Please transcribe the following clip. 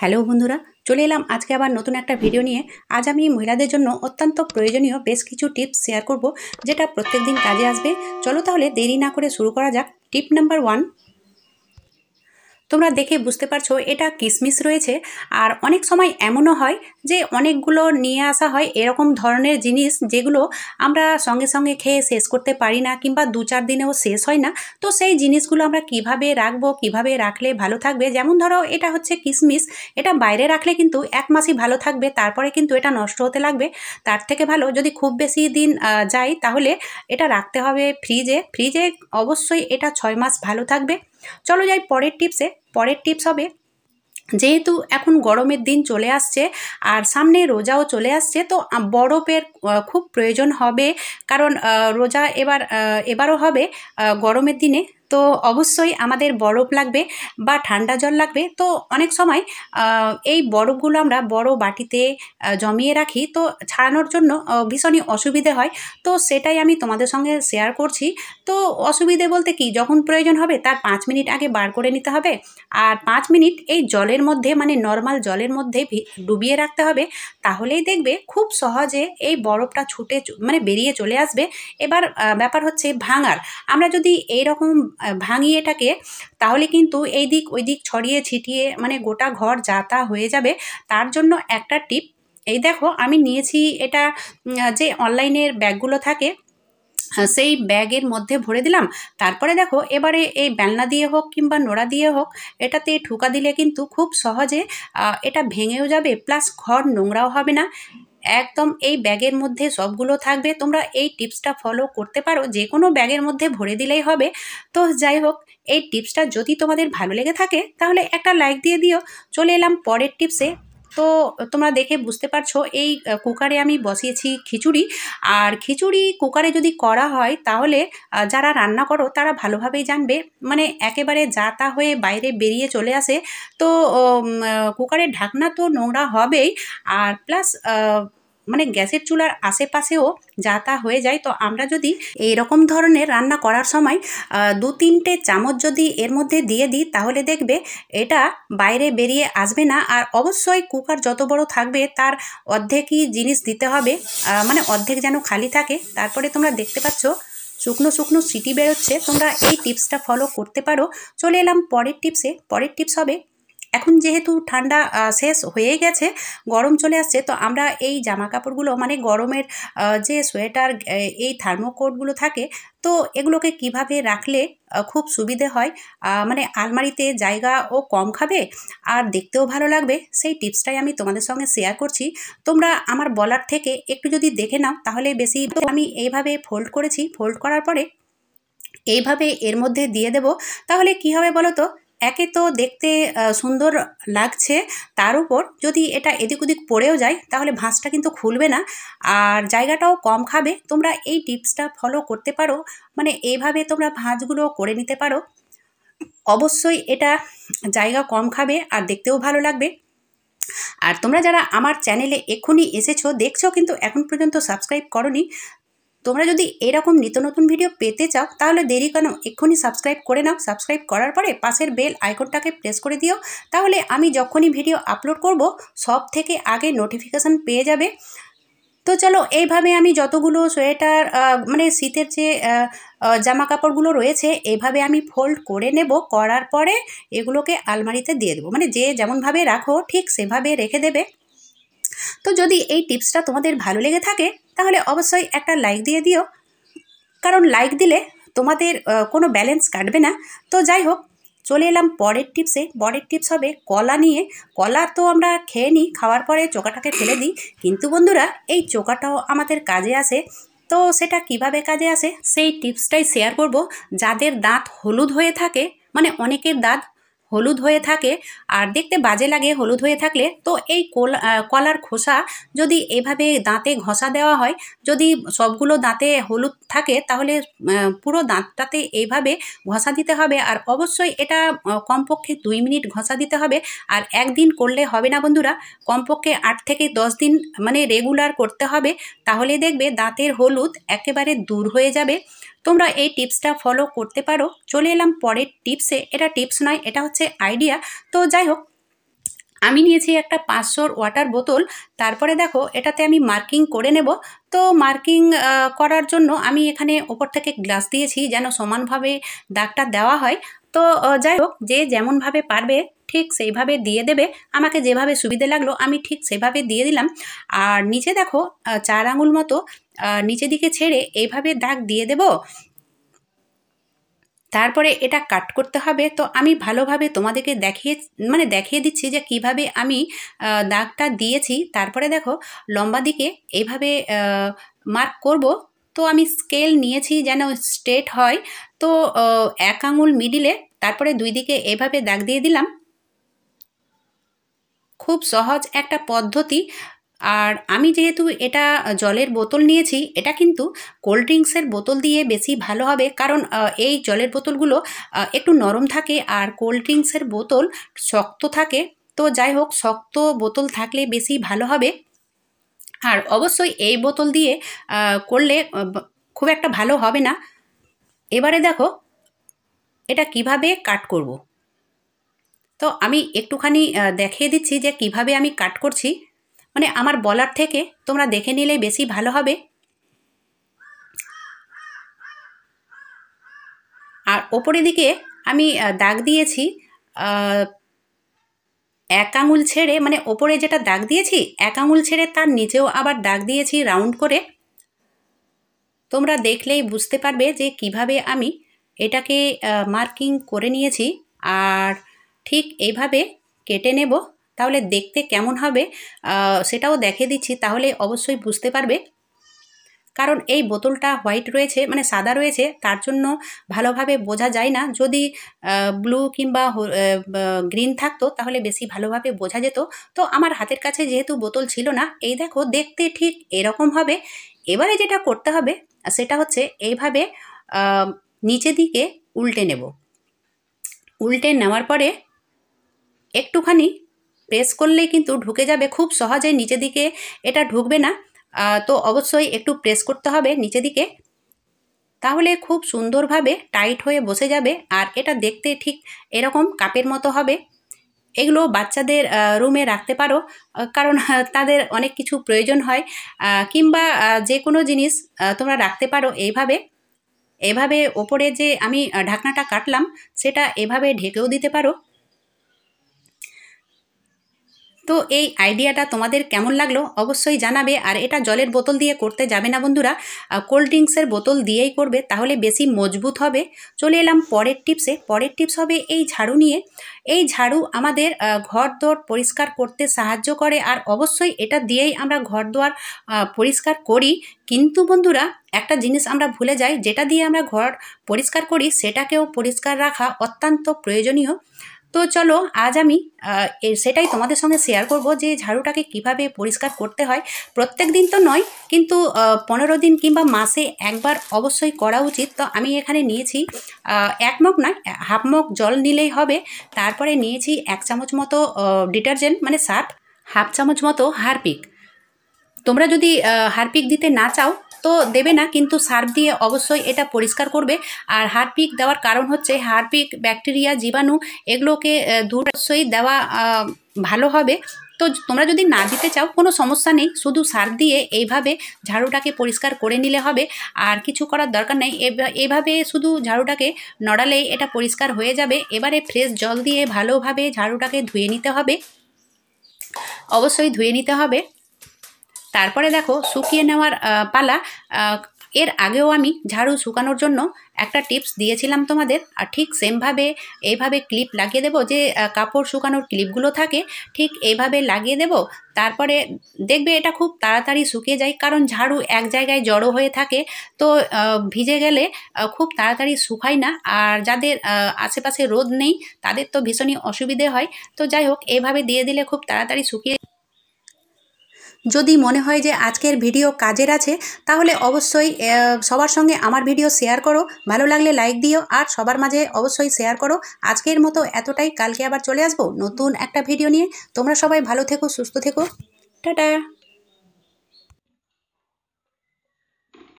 hello বন্ধুরা চলে এলাম আজকে আবার নতুন একটা ভিডিও নিয়ে আজ আমি মহিলাদের জন্য অত্যন্ত প্রয়োজনীয় বেশ কিছু টিপস শেয়ার করব যেটা প্রত্যেকদিন কাজে আসবে চলো তাহলে দেরি না করে শুরু করা যাক টিপ নাম্বার ওয়ান তোমরা দেখে বুঝতে পারছো এটা কিসমিস রয়েছে আর অনেক সময় এমনও হয় যে অনেকগুলো নিয়ে আসা হয় এরকম ধরনের জিনিস যেগুলো আমরা সঙ্গে সঙ্গে খেয়ে শেষ করতে পারি না কিংবা দু চার দিনেও শেষ হয় না তো সেই জিনিসগুলো আমরা কিভাবে রাখবো কিভাবে রাখলে ভালো থাকবে যেমন ধরো এটা হচ্ছে কিসমিস এটা বাইরে রাখলে কিন্তু এক মাসই ভালো থাকবে তারপরে কিন্তু এটা নষ্ট হতে লাগবে তার থেকে ভালো যদি খুব বেশি দিন যায় তাহলে এটা রাখতে হবে ফ্রিজে ফ্রিজে অবশ্যই এটা ছয় মাস ভালো থাকবে চলো যাই পরের টিপসে পরের টিপস হবে যেহেতু এখন গরমের দিন চলে আসছে আর সামনে রোজাও চলে আসছে তো বরফের খুব প্রয়োজন হবে কারণ রোজা এবার এবারও হবে গরমের দিনে তো অবশ্যই আমাদের বরফ লাগবে বা ঠান্ডা জল লাগবে তো অনেক সময় এই বরফগুলো আমরা বড় বাটিতে জমিয়ে রাখি তো ছাড়ানোর জন্য ভীষণই অসুবিধে হয় তো সেটাই আমি তোমাদের সঙ্গে শেয়ার করছি তো অসুবিধে বলতে কি যখন প্রয়োজন হবে তার পাঁচ মিনিট আগে বার করে নিতে হবে আর পাঁচ মিনিট এই জলের মধ্যে মানে নর্মাল জলের মধ্যে ডুবিয়ে রাখতে হবে তাহলেই দেখবে খুব সহজে এই বরফটা ছুটে মানে বেরিয়ে চলে আসবে এবার ব্যাপার হচ্ছে ভাঙার আমরা যদি এই রকম ভাঙিয়ে এটাকে তাহলে কিন্তু এই দিক ওই দিক ছড়িয়ে ছিটিয়ে মানে গোটা ঘর যাতা হয়ে যাবে তার জন্য একটা টিপ এই দেখো আমি নিয়েছি এটা যে অনলাইনের ব্যাগগুলো থাকে সেই ব্যাগের মধ্যে ভরে দিলাম তারপরে দেখো এবারে এই বেলনা দিয়ে হোক কিংবা নোড়া দিয়ে হোক এটাতে ঠুকা দিলে কিন্তু খুব সহজে এটা ভেঙেও যাবে প্লাস ঘর নোংরাও হবে না একদম এই ব্যাগের মধ্যে সবগুলো থাকবে তোমরা এই টিপসটা ফলো করতে পারো যে কোনো ব্যাগের মধ্যে ভরে দিলেই হবে তো যাই হোক এই টিপসটা যদি তোমাদের ভালো লেগে থাকে তাহলে একটা লাইক দিয়ে দিও চলে এলাম পরের টিপসে তো তোমরা দেখে বুঝতে পারছো এই কুকারে আমি বসিয়েছি খিচুড়ি আর খিচুড়ি কুকারে যদি করা হয় তাহলে যারা রান্না করো তারা ভালোভাবেই জানবে মানে একেবারে যা তা হয়ে বাইরে বেরিয়ে চলে আসে তো কুকারের ঢাকনা তো নোংরা হবেই আর প্লাস মানে গ্যাসের চুলার আশেপাশেও যা তা হয়ে যায় তো আমরা যদি এই রকম ধরনের রান্না করার সময় দু তিনটে চামচ যদি এর মধ্যে দিয়ে দিই তাহলে দেখবে এটা বাইরে বেরিয়ে আসবে না আর অবশ্যই কুকার যত বড় থাকবে তার অর্ধেকই জিনিস দিতে হবে মানে অর্ধেক যেন খালি থাকে তারপরে তোমরা দেখতে পাচ্ছ শুকনো শুকনো সিটি বেরোচ্ছে তোমরা এই টিপসটা ফলো করতে পারো চলে এলাম পরের টিপসে পরের টিপস হবে এখন যেহেতু ঠান্ডা শেষ হয়ে গেছে গরম চলে আসছে তো আমরা এই জামা কাপড়গুলো মানে গরমের যে সোয়েটার এই থার্মোকোটগুলো থাকে তো এগুলোকে কিভাবে রাখলে খুব সুবিধে হয় মানে আলমারিতে জায়গা ও কম খাবে আর দেখতেও ভালো লাগবে সেই টিপসটাই আমি তোমাদের সঙ্গে শেয়ার করছি তোমরা আমার বলার থেকে একটু যদি দেখে নাও তাহলে বেশি আমি এইভাবে ফোল্ড করেছি ফোল্ড করার পরে এইভাবে এর মধ্যে দিয়ে দেব তাহলে কি হবে বলো তো একে তো দেখতে সুন্দর লাগছে তার উপর যদি এটা এদিক ওদিক পড়েও যায় তাহলে ভাঁজটা কিন্তু খুলবে না আর জায়গাটাও কম খাবে তোমরা এই টিপসটা ফলো করতে পারো মানে এইভাবে তোমরা ভাঁজগুলো করে নিতে পারো অবশ্যই এটা জায়গা কম খাবে আর দেখতেও ভালো লাগবে আর তোমরা যারা আমার চ্যানেলে এক্ষুনি এসেছো দেখছো কিন্তু এখন পর্যন্ত সাবস্ক্রাইব করনি তোমরা যদি এরকম নিত্য নতুন ভিডিও পেতে চাও তাহলে দেরি কেন এক্ষুনি সাবস্ক্রাইব করে নাও সাবস্ক্রাইব করার পরে পাশের বেল আইকনটাকে প্রেস করে দিও তাহলে আমি যখনই ভিডিও আপলোড করব সব থেকে আগে নোটিফিকেশান পেয়ে যাবে তো চলো এইভাবে আমি যতগুলো সোয়েটার মানে শীতের যে জামা কাপড়গুলো রয়েছে এভাবে আমি ফোল্ড করে নেব করার পরে এগুলোকে আলমারিতে দিয়ে দেবো মানে যে যেমনভাবে রাখো ঠিক সেভাবে রেখে দেবে তো যদি এই টিপসটা তোমাদের ভালো লেগে থাকে তাহলে অবশ্যই একটা লাইক দিয়ে দিও কারণ লাইক দিলে তোমাদের কোনো ব্যালেন্স কাটবে না তো যাই হোক চলে এলাম পরের টিপসে পরের টিপস হবে কলা নিয়ে কলা তো আমরা খেয়ে নিই খাওয়ার পরে চোকাটাকে ফেলে দিই কিন্তু বন্ধুরা এই চোকাটাও আমাদের কাজে আসে তো সেটা কিভাবে কাজে আসে সেই টিপসটাই শেয়ার করব যাদের দাঁত হলুদ হয়ে থাকে মানে অনেকের দাঁত হলুদ হয়ে থাকে আর দেখতে বাজে লাগে হলুদ হয়ে থাকলে তো এই কলার খোসা যদি এভাবে দাঁতে ঘষা দেওয়া হয় যদি সবগুলো দাঁতে হলুদ থাকে তাহলে পুরো দাঁতটাতে এইভাবে ঘষা দিতে হবে আর অবশ্যই এটা কমপক্ষে দুই মিনিট ঘষা দিতে হবে আর একদিন করলে হবে না বন্ধুরা কমপক্ষে আট থেকে দশ দিন মানে রেগুলার করতে হবে তাহলে দেখবে দাঁতের হলুদ একেবারে দূর হয়ে যাবে তোমরা এই টিপসটা ফলো করতে পারো চলে এলাম পরের টিপসে এটা টিপস নয় এটা হচ্ছে আইডিয়া তো যাই হোক আমি নিয়েছি একটা পাঁচশোর ওয়াটার বোতল তারপরে দেখো এটাতে আমি মার্কিং করে নেব তো মার্কিং করার জন্য আমি এখানে ওপর থেকে গ্লাস দিয়েছি যেন সমানভাবে দাগটা দেওয়া হয় তো যাই হোক যে যেমনভাবে পারবে ঠিক সেইভাবে দিয়ে দেবে আমাকে যেভাবে সুবিধে লাগলো আমি ঠিক সেভাবে দিয়ে দিলাম আর নিচে দেখো চার আঙুল মতো নিচে দিকে ছেড়ে এইভাবে দাগ দিয়ে দেব তারপরে এটা কাট করতে হবে তো আমি ভালোভাবে তোমাদেরকে দেখিয়ে মানে দেখিয়ে দিচ্ছি যে কিভাবে আমি দাগটা দিয়েছি তারপরে দেখো লম্বা দিকে এইভাবে মার্ক করব তো আমি স্কেল নিয়েছি যেন স্ট্রেট হয় তো এক আঙুল মিডিলে তারপরে দুই দিকে এভাবে দাগ দিয়ে দিলাম খুব সহজ একটা পদ্ধতি আর আমি যেহেতু এটা জলের বোতল নিয়েছি এটা কিন্তু কোল্ড ড্রিঙ্কসের বোতল দিয়ে বেশি ভালো হবে কারণ এই জলের বোতলগুলো একটু নরম থাকে আর কোল্ড ড্রিঙ্কসের বোতল শক্ত থাকে তো যাই হোক শক্ত বোতল থাকলে বেশি ভালো হবে আর অবশ্যই এই বোতল দিয়ে করলে খুব একটা ভালো হবে না এবারে দেখো এটা কিভাবে কাট করব তো আমি একটুখানি দেখিয়ে দিচ্ছি যে কিভাবে আমি কাট করছি মানে আমার বলার থেকে তোমরা দেখে নিলে বেশি ভালো হবে আর ওপরের দিকে আমি দাগ দিয়েছি এক আঙুল ছেড়ে মানে ওপরে যেটা দাগ দিয়েছি এক আঙুল ছেড়ে তার নিচেও আবার দাগ দিয়েছি রাউন্ড করে তোমরা দেখলেই বুঝতে পারবে যে কিভাবে আমি এটাকে মার্কিং করে নিয়েছি আর ঠিক এইভাবে কেটে নেব তাহলে দেখতে কেমন হবে সেটাও দেখিয়ে দিচ্ছি তাহলে অবশ্যই বুঝতে পারবে কারণ এই বোতলটা হোয়াইট রয়েছে মানে সাদা রয়েছে তার জন্য ভালোভাবে বোঝা যায় না যদি ব্লু কিংবা গ্রিন থাকতো তাহলে বেশি ভালোভাবে বোঝা যেত তো আমার হাতের কাছে যেহেতু বোতল ছিল না এই দেখো দেখতে ঠিক এরকম হবে এবারে যেটা করতে হবে সেটা হচ্ছে এইভাবে নিচে দিকে উল্টে নেব উল্টে নেওয়ার পরে একটুখানি প্রেস করলেই কিন্তু ঢুকে যাবে খুব সহজে নিচে দিকে এটা ঢুকবে না তো অবশ্যই একটু প্রেস করতে হবে নিচে দিকে তাহলে খুব সুন্দরভাবে টাইট হয়ে বসে যাবে আর এটা দেখতে ঠিক এরকম কাপের মতো হবে এগুলো বাচ্চাদের রুমে রাখতে পারো কারণ তাদের অনেক কিছু প্রয়োজন হয় কিংবা যে কোনো জিনিস তোমরা রাখতে পারো এইভাবে এভাবে ওপরে যে আমি ঢাকনাটা কাটলাম সেটা এভাবে ঢেকেও দিতে পারো তো এই আইডিয়াটা তোমাদের কেমন লাগলো অবশ্যই জানাবে আর এটা জলের বোতল দিয়ে করতে যাবে না বন্ধুরা কোল্ড ড্রিঙ্কসের বোতল দিয়েই করবে তাহলে বেশি মজবুত হবে চলে এলাম পরের টিপসে পরের টিপস হবে এই ঝাড়ু নিয়ে এই ঝাড়ু আমাদের ঘর দোয়ার পরিষ্কার করতে সাহায্য করে আর অবশ্যই এটা দিয়েই আমরা ঘর দোয়ার পরিষ্কার করি কিন্তু বন্ধুরা একটা জিনিস আমরা ভুলে যাই যেটা দিয়ে আমরা ঘর পরিষ্কার করি সেটাকেও পরিষ্কার রাখা অত্যন্ত প্রয়োজনীয় তো চলো আজ আমি সেটাই তোমাদের সঙ্গে শেয়ার করব যে ঝাড়ুটাকে কিভাবে পরিষ্কার করতে হয় প্রত্যেক দিন তো নয় কিন্তু পনেরো দিন কিংবা মাসে একবার অবশ্যই করা উচিত তো আমি এখানে নিয়েছি এক মগ নয় হাফ মগ জল নিলেই হবে তারপরে নিয়েছি এক চামচ মতো ডিটারজেন্ট মানে সার্ফ হাফ চামচ মতো হারপিক তোমরা যদি হারপিক দিতে না চাও তো দেবে না কিন্তু সার্ফ দিয়ে অবশ্যই এটা পরিষ্কার করবে আর হারপিক দেওয়ার কারণ হচ্ছে হারপিক ব্যাকটেরিয়া জীবাণু এগুলোকে দূর অবশ্যই দেওয়া ভালো হবে তো তোমরা যদি না দিতে চাও কোনো সমস্যা নেই শুধু সার দিয়ে এইভাবে ঝাড়ুটাকে পরিষ্কার করে নিলে হবে আর কিছু করার দরকার নেই এভাবে শুধু ঝাড়ুটাকে নড়ালেই এটা পরিষ্কার হয়ে যাবে এবারে ফ্রেশ জল দিয়ে ভালোভাবে ঝাড়ুটাকে ধুয়ে নিতে হবে অবশ্যই ধুয়ে নিতে হবে তারপরে দেখো শুকিয়ে নেওয়ার পালা এর আগেও আমি ঝাড়ু শুকানোর জন্য একটা টিপস দিয়েছিলাম তোমাদের আর ঠিক সেমভাবে এইভাবে ক্লিপ লাগিয়ে দেব যে কাপড় শুকানোর ক্লিপগুলো থাকে ঠিক এইভাবে লাগিয়ে দেব তারপরে দেখবে এটা খুব তাড়াতাড়ি শুকিয়ে যায় কারণ ঝাড়ু এক জায়গায় জড়ো হয়ে থাকে তো ভিজে গেলে খুব তাড়াতাড়ি শুকায় না আর যাদের আশেপাশে রোদ নেই তাদের তো ভীষণই অসুবিধে হয় তো যাই হোক এভাবে দিয়ে দিলে খুব তাড়াতাড়ি শুকিয়ে যদি মনে হয় যে আজকের ভিডিও কাজের আছে তাহলে অবশ্যই সবার সঙ্গে আমার ভিডিও শেয়ার করো ভালো লাগলে লাইক দিও আর সবার মাঝে অবশ্যই শেয়ার করো আজকের মতো এতটাই কালকে আবার চলে আসবো নতুন একটা ভিডিও নিয়ে তোমরা সবাই ভালো থেকো সুস্থ থেকো টাটা